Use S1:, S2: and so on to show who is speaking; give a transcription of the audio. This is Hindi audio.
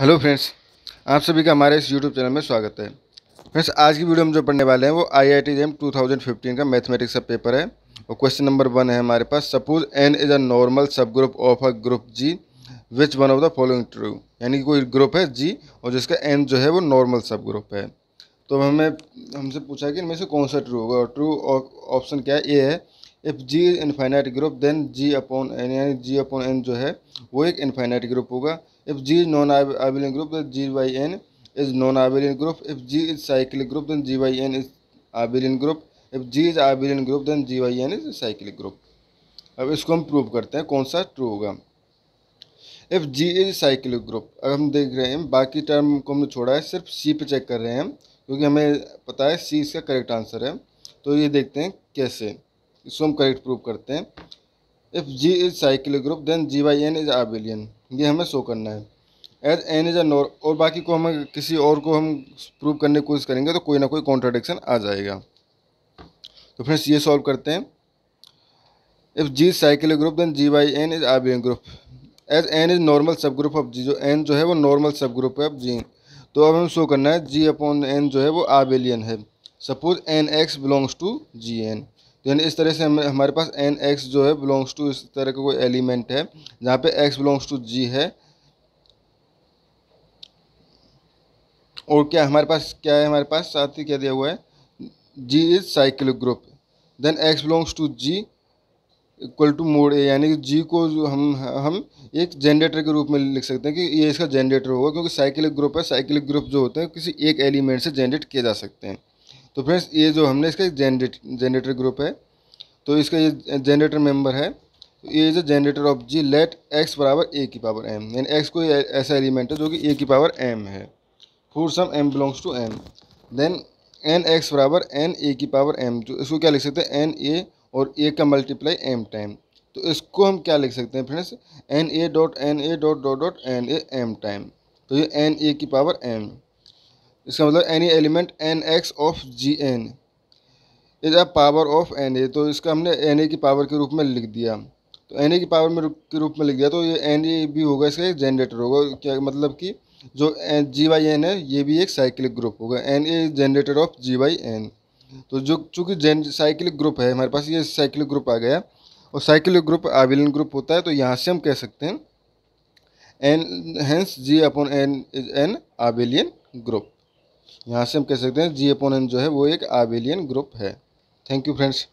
S1: हेलो फ्रेंड्स आप सभी का हमारे इस यूट्यूब चैनल में स्वागत है फ्रेंड्स आज की वीडियो हम जो पढ़ने वाले हैं वो I I T JAM two का मैथमेटिक्स का पेपर है और क्वेश्चन नंबर वन है हमारे पास suppose N is a normal subgroup of a group G which one of the following true यानी कि कोई ग्रुप है जी और जिसका एन जो है वो नॉर्मल सब ग्रुप है तो हमें हमसे पूछा कि इनमें से कौन सा ट्रू होगा और ट्रू ऑप्शन क्या है ए है if G is infinite group then G upon N यानी जी अपॉन एन जो है वो एक इनफाइनाइट ग्रुप होगा If G is non-abelian group, then G by N is non-abelian group. If G is cyclic group, then G by N is abelian group. If G is abelian group, then G by N is cyclic group. अब इसको हम प्रूव करते हैं कौन सा ट्रू होगा if G is cyclic group अब हम देख रहे हैं बाकी टर्म को हमने छोड़ा है सिर्फ सी पे चेक कर रहे हैं क्योंकि हमें पता है सी इसका करेक्ट आंसर है तो ये देखते हैं कैसे इसको हम करेक्ट प्रूव करते हैं if G is cyclic group then G by N is abelian ये हमें शो करना है एज एन इज अ और बाकी को हम किसी और को हम प्रूव करने की कोशिश करेंगे तो कोई ना कोई कॉन्ट्राडिक्शन आ जाएगा तो फ्रेंड्स ये सॉल्व करते हैं if G cyclic group then G by N is are group as N is normal subgroup of G जो एन जो है वो नॉर्मल सब ग्रुप है ऑफ जी तो अब हमें शो करना है जी अपॉन एन जो है वो आबेलियन है suppose N X belongs to G N तो यानी इस तरह से हम हमारे पास एन एक्स जो है बिलोंग्स टू इस तरह का कोई एलिमेंट है जहाँ पे एक्स बिलोंग्स टू जी है और क्या हमारे पास क्या है हमारे पास साथ ही क्या दिया हुआ है G is cyclic group then X belongs to G equal to mod A यानी कि जी को हम हम एक जनरेटर के रूप में लिख सकते हैं कि ये इसका जनरेटर होगा क्योंकि साइकिल ग्रुप है साइकिल ग्रुप जो होते हैं किसी एक एलिमेंट से जनरेट किए जा सकते हैं तो फ्रेंड्स ये जो हमने इसका जनरेट जनरेटर ग्रुप है तो इसका ये जनरेटर मेंबर है ये जो generator of G let X बराबर ए की पावर एम यानी एक्स कोई ऐसा एलिमेंट है जो कि ए की पावर एम है for some M belongs to M then N X बराबर एन ए की पावर एम जो इसको क्या लिख सकते हैं एन ए और ए का मल्टीप्लाई एम टाइम तो इसको हम क्या लिख सकते हैं friends N A dot N A dot dot dot N A M time तो ये एन ए की पावर एम इसका मतलब any element N X of G N is a power of N A तो इसका हमने एन ए की पावर के रूप में लिख दिया तो एन ए की पावर में के रूप में लिख दिया तो ये एन ए भी होगा इसका एक जनरेटर होगा क्या मतलब कि जो जी वाई एन है ये भी एक साइक्लिक ग्रुप होगा N A generator of G by N तो जो चूँकि जेन साइक्लिक ग्रुप है हमारे पास ये साइक्लिक ग्रुप आ गया और साइक्लिक ग्रुप आविलन ग्रुप होता है तो यहाँ से हम कह सकते हैं N hence G upon N is an abelian group यहाँ से हम कह सकते हैं जी एपोन एन जो है वो एक आवेलियन ग्रुप है थैंक यू फ्रेंड्स